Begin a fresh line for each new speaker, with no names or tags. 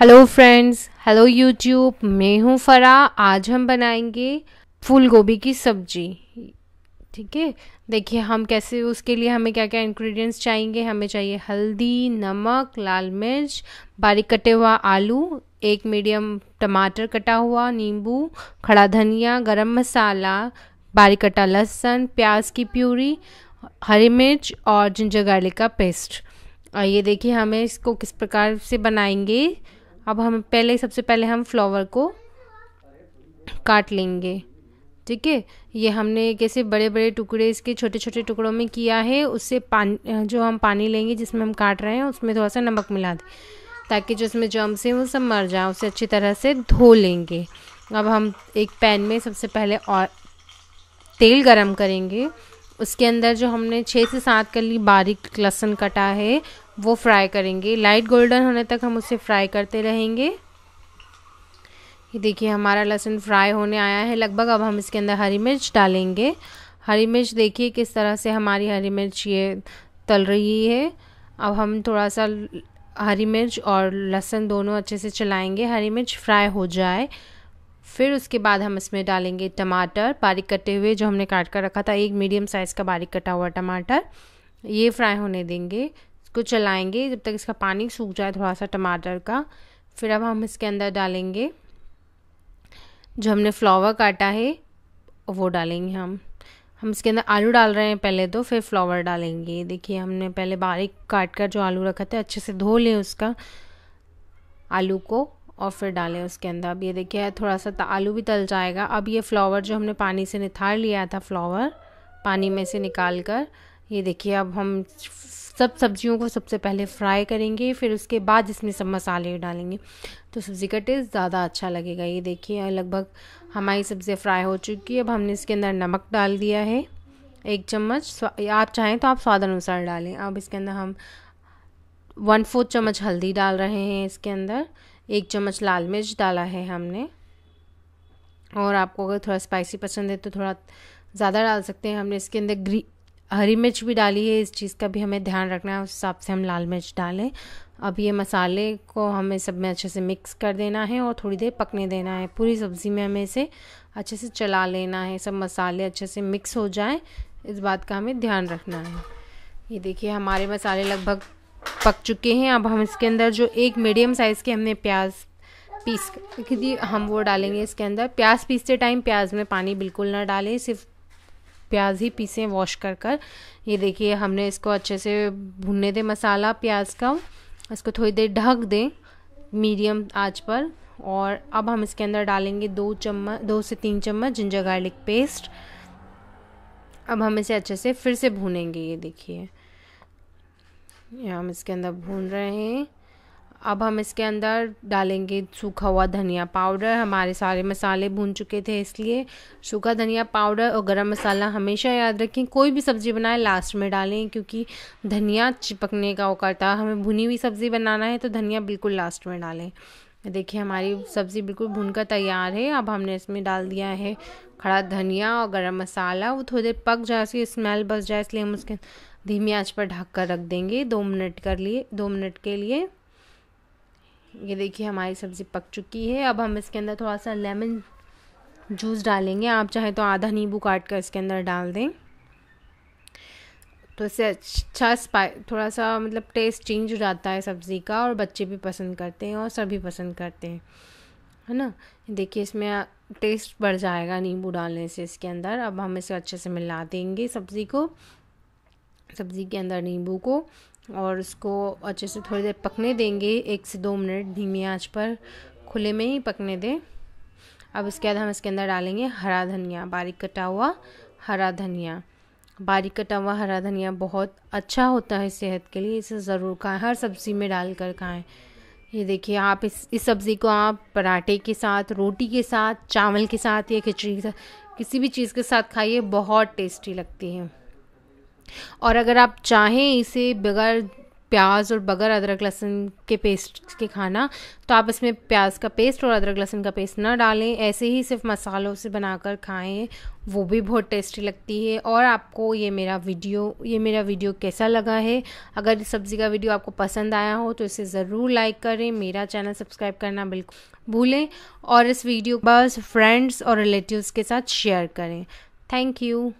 hello friends hello YouTube मैं हूँ फरा आज हम बनाएंगे फूल गोभी की सब्जी ठीक है देखिए हम कैसे उसके लिए हमें क्या क्या इंग्रेडिएंट्स चाहिए हमें चाहिए हल्दी नमक लाल मिर्च बारीक कटे हुआ आलू एक मीडियम टमाटर कटा हुआ नींबू खड़ा धनिया गरम मसाला बारीक कटा लहसुन प्याज की प्यूरी हरी मिर्च और जिंजर गार्लिक का पेस्ट और ये देखिए हमें इसको किस प्रकार से बनाएंगे अब हम पहले सबसे पहले हम फ्लावर को काट लेंगे ठीक है ये हमने कैसे बड़े बड़े टुकड़े इसके छोटे छोटे टुकड़ों में किया है उससे पानी जो हम पानी लेंगे जिसमें हम काट रहे हैं उसमें थोड़ा सा नमक मिला दें ताकि जो इसमें जम्स हैं वो सब मर जाए उसे अच्छी तरह से धो लेंगे अब हम एक पैन में सबसे पहले और तेल गरम करेंगे उसके अंदर जो हमने छः से सात कली बारीक लहसुन कटा है वो फ्राई करेंगे लाइट गोल्डन होने तक हम उसे फ्राई करते रहेंगे ये देखिए हमारा लहसुन फ्राई होने आया है लगभग अब हम इसके अंदर हरी मिर्च डालेंगे हरी मिर्च देखिए किस तरह से हमारी हरी मिर्च ये तल रही है अब हम थोड़ा सा हरी मिर्च और लहसुन दोनों अच्छे से चलाएंगे हरी मिर्च फ्राई हो जाए फिर उसके बाद हम इसमें डालेंगे टमाटर बारीक कटे हुए जो हमने काट कर रखा था एक मीडियम साइज़ का बारीक कटा हुआ टमाटर ये फ्राई होने देंगे इसको चलाएंगे जब तक इसका पानी सूख जाए थोड़ा सा टमाटर का फिर अब हम इसके अंदर डालेंगे जो हमने फ्लावर काटा है वो डालेंगे हम हम इसके अंदर आलू डाल रहे हैं पहले तो फिर फ्लावर डालेंगे देखिए हमने पहले बारीक काट कर जो आलू रखा था अच्छे से धो लें उसका आलू को और फिर डालें उसके अंदर अब ये देखिए थोड़ा सा आलू भी तल जाएगा अब ये फ्लावर जो हमने पानी से निथार लिया था फ्लावर पानी में से निकाल कर ये देखिए अब हम सब सब्जियों को सबसे पहले फ्राई करेंगे फिर उसके बाद इसमें सब मसाले डालेंगे तो सब्ज़ी का टेस्ट ज़्यादा अच्छा लगेगा ये देखिए लगभग हमारी सब्ज़ी फ्राई हो चुकी है अब हमने इसके अंदर नमक डाल दिया है एक चम्मच आप चाहें तो आप स्वाद अनुसार डालें अब इसके अंदर हम वन फोर्थ चम्मच हल्दी डाल रहे हैं इसके अंदर एक चम्मच लाल मिर्च डाला है हमने और आपको अगर थोड़ा स्पाइसी पसंद है तो थोड़ा ज़्यादा डाल सकते हैं हमने इसके अंदर ग्री हरी मिर्च भी डाली है इस चीज़ का भी हमें ध्यान रखना है उस हिसाब से हम लाल मिर्च डालें अब ये मसाले को हमें सब में अच्छे से मिक्स कर देना है और थोड़ी देर पकने देना है पूरी सब्ज़ी में हमें इसे अच्छे से चला लेना है सब मसाले अच्छे से मिक्स हो जाएं इस बात का हमें ध्यान रखना है ये देखिए हमारे मसाले लगभग पक चुके हैं अब हम इसके अंदर जो एक मीडियम साइज़ के हमने प्याज पीस दी हम वो डालेंगे इसके अंदर प्याज पीसते टाइम प्याज में पानी बिल्कुल ना डालें सिर्फ प्याज ही पीसें वॉश कर कर ये देखिए हमने इसको अच्छे से भुनने दें मसाला प्याज का इसको थोड़ी देर ढक दें मीडियम आंच पर और अब हम इसके अंदर डालेंगे दो चम्मच दो से तीन चम्मच जिंजर गार्लिक पेस्ट अब हम इसे अच्छे से फिर से भूनेंगे ये देखिए ये हम इसके अंदर भून रहे हैं अब हम इसके अंदर डालेंगे सूखा हुआ धनिया पाउडर हमारे सारे मसाले भून चुके थे इसलिए सूखा धनिया पाउडर और गरम मसाला हमेशा याद रखें कोई भी सब्ज़ी बनाए लास्ट में डालें क्योंकि धनिया चिपकने का वो करता है हमें भुनी हुई सब्ज़ी बनाना है तो धनिया बिल्कुल लास्ट में डालें देखिए हमारी सब्ज़ी बिल्कुल भून कर तैयार है अब हमने इसमें डाल दिया है खड़ा धनिया और गर्म मसाला वो थोड़ी देर पक जाए उसकी स्मेल बस जाए इसलिए हम उसके धीमी आंच पर ढक कर रख देंगे दो मिनट कर लिए दो मिनट के लिए ये देखिए हमारी सब्ज़ी पक चुकी है अब हम इसके अंदर थोड़ा सा लेमन जूस डालेंगे आप चाहे तो आधा नींबू काट कर इसके अंदर डाल दें तो इससे अच्छा स्पाइ थोड़ा सा मतलब टेस्ट चेंज हो जाता है सब्ज़ी का और बच्चे भी पसंद करते हैं और सभी पसंद करते हैं है ना देखिए इसमें टेस्ट बढ़ जाएगा नींबू डालने से इसके अंदर अब हम इसे अच्छे से मिला देंगे सब्ज़ी को सब्ज़ी के अंदर नींबू को और उसको अच्छे से थोड़ी देर पकने देंगे एक से दो मिनट धीमी आंच पर खुले में ही पकने दें अब इसके बाद हम इसके अंदर डालेंगे हरा धनिया बारीक कटा हुआ हरा धनिया बारीक कटा हुआ हरा धनिया बहुत अच्छा होता है सेहत के लिए इसे ज़रूर खाएं हर सब्ज़ी में डाल कर खाएँ ये देखिए आप इस इस सब्ज़ी को आप पराठे के साथ रोटी के साथ चावल के साथ या खिचड़ी के साथ किसी भी चीज़ के साथ खाइए बहुत टेस्टी लगती है और अगर आप चाहें इसे बगैर प्याज और बगैर अदरक लहसुन के पेस्ट के खाना तो आप इसमें प्याज का पेस्ट और अदरक लहसुन का पेस्ट ना डालें ऐसे ही सिर्फ मसालों से बनाकर खाएं वो भी बहुत टेस्टी लगती है और आपको ये मेरा वीडियो ये मेरा वीडियो कैसा लगा है अगर इस सब्ज़ी का वीडियो आपको पसंद आया हो तो इसे ज़रूर लाइक करें मेरा चैनल सब्सक्राइब करना बिल्कुल भूलें और इस वीडियो बस फ्रेंड्स और रिलेटिव्स के साथ शेयर करें थैंक यू